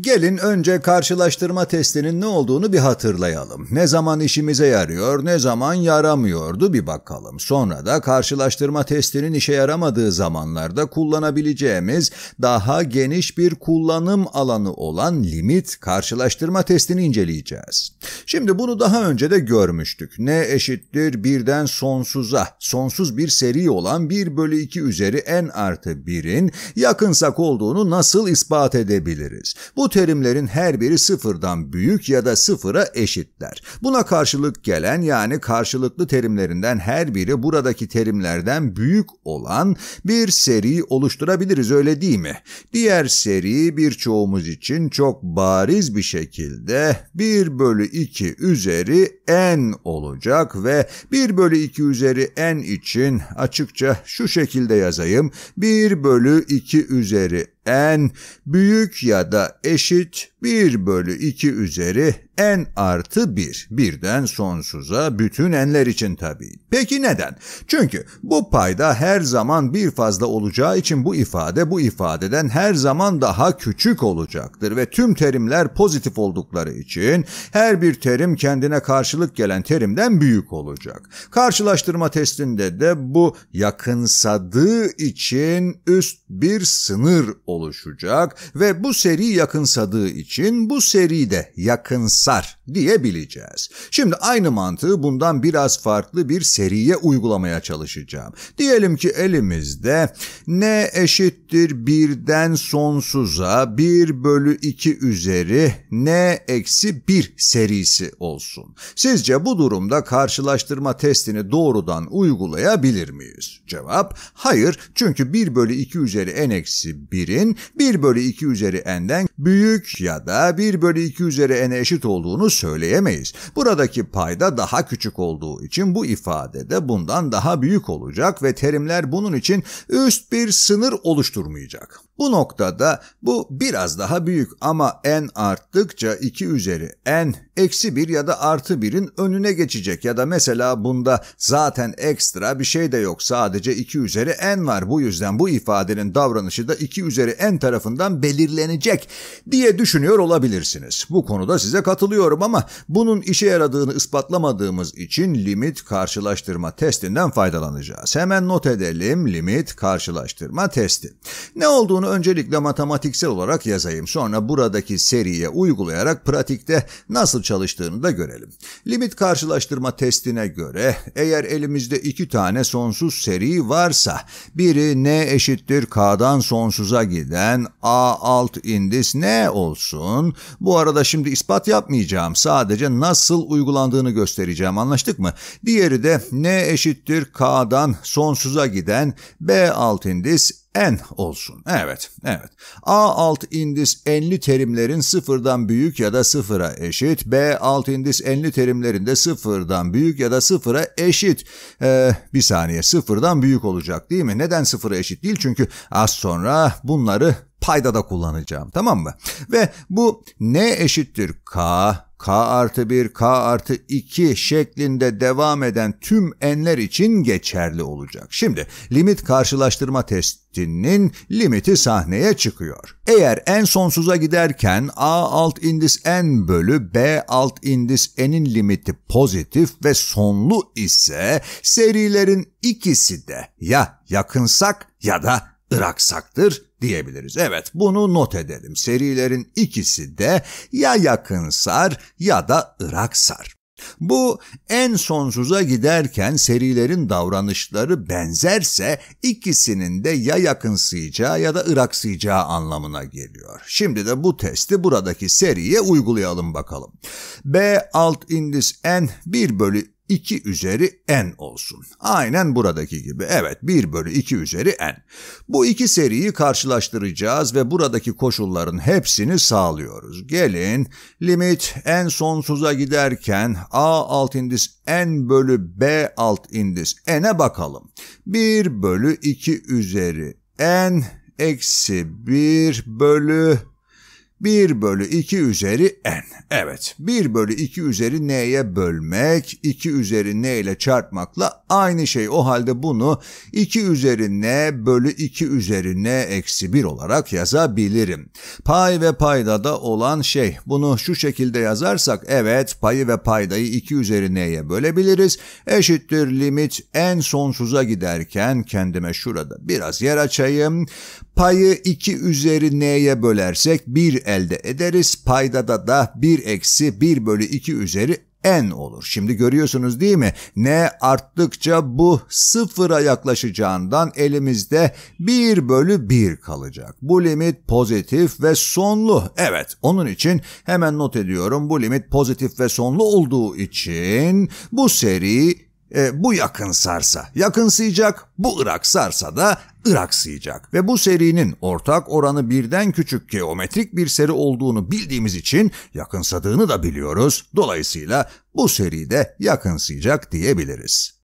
Gelin önce karşılaştırma testinin ne olduğunu bir hatırlayalım. Ne zaman işimize yarıyor, ne zaman yaramıyordu bir bakalım. Sonra da karşılaştırma testinin işe yaramadığı zamanlarda kullanabileceğimiz daha geniş bir kullanım alanı olan limit karşılaştırma testini inceleyeceğiz. Şimdi bunu daha önce de görmüştük. Ne eşittir birden sonsuza, sonsuz bir seri olan 1 bölü 2 üzeri n artı 1'in yakınsak olduğunu nasıl ispat edebiliriz? Bu bu terimlerin her biri sıfırdan büyük ya da sıfıra eşitler. Buna karşılık gelen yani karşılıklı terimlerinden her biri buradaki terimlerden büyük olan bir seri oluşturabiliriz öyle değil mi? Diğer seri birçoğumuz için çok bariz bir şekilde 1 bölü 2 üzeri n olacak ve 1 bölü 2 üzeri n için açıkça şu şekilde yazayım. 1 bölü 2 üzeri en büyük ya da eşit 1 bölü 2 üzeri n artı 1. Birden sonsuza bütün n'ler için tabii. Peki neden? Çünkü bu payda her zaman bir fazla olacağı için bu ifade bu ifadeden her zaman daha küçük olacaktır ve tüm terimler pozitif oldukları için her bir terim kendine karşılık gelen terimden büyük olacak. Karşılaştırma testinde de bu yakınsadığı için üst bir sınır oluşacak ve bu seri yakınsadığı için için bu seride yakınsar diyebileceğiz. Şimdi aynı mantığı bundan biraz farklı bir seriye uygulamaya çalışacağım. Diyelim ki elimizde n eşittir 1'den sonsuza 1 bölü 2 üzeri n eksi 1 serisi olsun. Sizce bu durumda karşılaştırma testini doğrudan uygulayabilir miyiz? Cevap hayır çünkü 1 bölü 2 üzeri n eksi 1'in 1 bölü 2 üzeri n'den büyük ya da 1 bölü 2 üzeri n'e eşit olduğunu söyleyemeyiz. Buradaki payda daha küçük olduğu için bu ifade de bundan daha büyük olacak ve terimler bunun için üst bir sınır oluşturmayacak. Bu noktada bu biraz daha büyük ama n arttıkça 2 üzeri n eksi 1 ya da artı 1'in önüne geçecek ya da mesela bunda zaten ekstra bir şey de yok sadece 2 üzeri n var bu yüzden bu ifadenin davranışı da 2 üzeri n tarafından belirlenecek diye düşünüyorum kör olabilirsiniz. Bu konuda size katılıyorum ama bunun işe yaradığını ispatlamadığımız için limit karşılaştırma testinden faydalanacağız. Hemen not edelim limit karşılaştırma testi. Ne olduğunu öncelikle matematiksel olarak yazayım. Sonra buradaki seriye uygulayarak pratikte nasıl çalıştığını da görelim. Limit karşılaştırma testine göre eğer elimizde iki tane sonsuz seri varsa biri n eşittir k'dan sonsuza giden a alt indis n olsun olsun. Bu arada şimdi ispat yapmayacağım. Sadece nasıl uygulandığını göstereceğim. Anlaştık mı? Diğeri de n eşittir k'dan sonsuza giden b alt indis n olsun. Evet, evet. A alt indis nli terimlerin sıfırdan büyük ya da sıfıra eşit. B alt indis enli terimlerinde sıfırdan büyük ya da sıfıra eşit. Ee, bir saniye sıfırdan büyük olacak değil mi? Neden sıfıra eşit değil? Çünkü az sonra bunları paydada kullanacağım tamam mı? Ve bu ne eşittir k, k artı 1, k artı 2 şeklinde devam eden tüm n'ler için geçerli olacak. Şimdi limit karşılaştırma testinin limiti sahneye çıkıyor. Eğer n sonsuza giderken a alt indis n bölü b alt indis n'in limiti pozitif ve sonlu ise serilerin ikisi de ya yakınsak ya da ıraksaktır diyebiliriz. Evet bunu not edelim. Serilerin ikisi de ya yakın sar ya da Irak sar. Bu en sonsuza giderken serilerin davranışları benzerse ikisinin de ya yakınsayacağı ya da ıraksayacağı anlamına geliyor. Şimdi de bu testi buradaki seriye uygulayalım bakalım. B alt indis n 1 bölü 2 üzeri n olsun. Aynen buradaki gibi. Evet 1 bölü 2 üzeri n. Bu iki seriyi karşılaştıracağız ve buradaki koşulların hepsini sağlıyoruz. Gelin limit n sonsuza giderken a alt indis n bölü b alt indis n'e bakalım. 1 bölü 2 üzeri n eksi 1 bölü 1 bölü 2 üzeri n. Evet 1 bölü 2 üzeri n'ye bölmek 2 üzeri n ile çarpmakla aynı şey. O halde bunu 2 üzeri n bölü 2 üzeri n eksi 1 olarak yazabilirim. Pay ve payda da olan şey. Bunu şu şekilde yazarsak evet payı ve paydayı 2 üzeri n'ye bölebiliriz. Eşittir limit n sonsuza giderken kendime şurada biraz yer açayım. Payı 2 üzeri n'ye bölersek 1 elde ederiz. Paydada da 1 eksi 1 bölü 2 üzeri n olur. Şimdi görüyorsunuz değil mi? n arttıkça bu sıfıra yaklaşacağından elimizde 1 bölü 1 kalacak. Bu limit pozitif ve sonlu. Evet onun için hemen not ediyorum bu limit pozitif ve sonlu olduğu için bu seri e, bu yakın sarsa, yakın sıyacak, bu Irak sarsa da Irak sıyacak. Ve bu serinin ortak oranı birden küçük geometrik bir seri olduğunu bildiğimiz için yakınsadığını da biliyoruz. Dolayısıyla bu seri de yakın sıyacak diyebiliriz.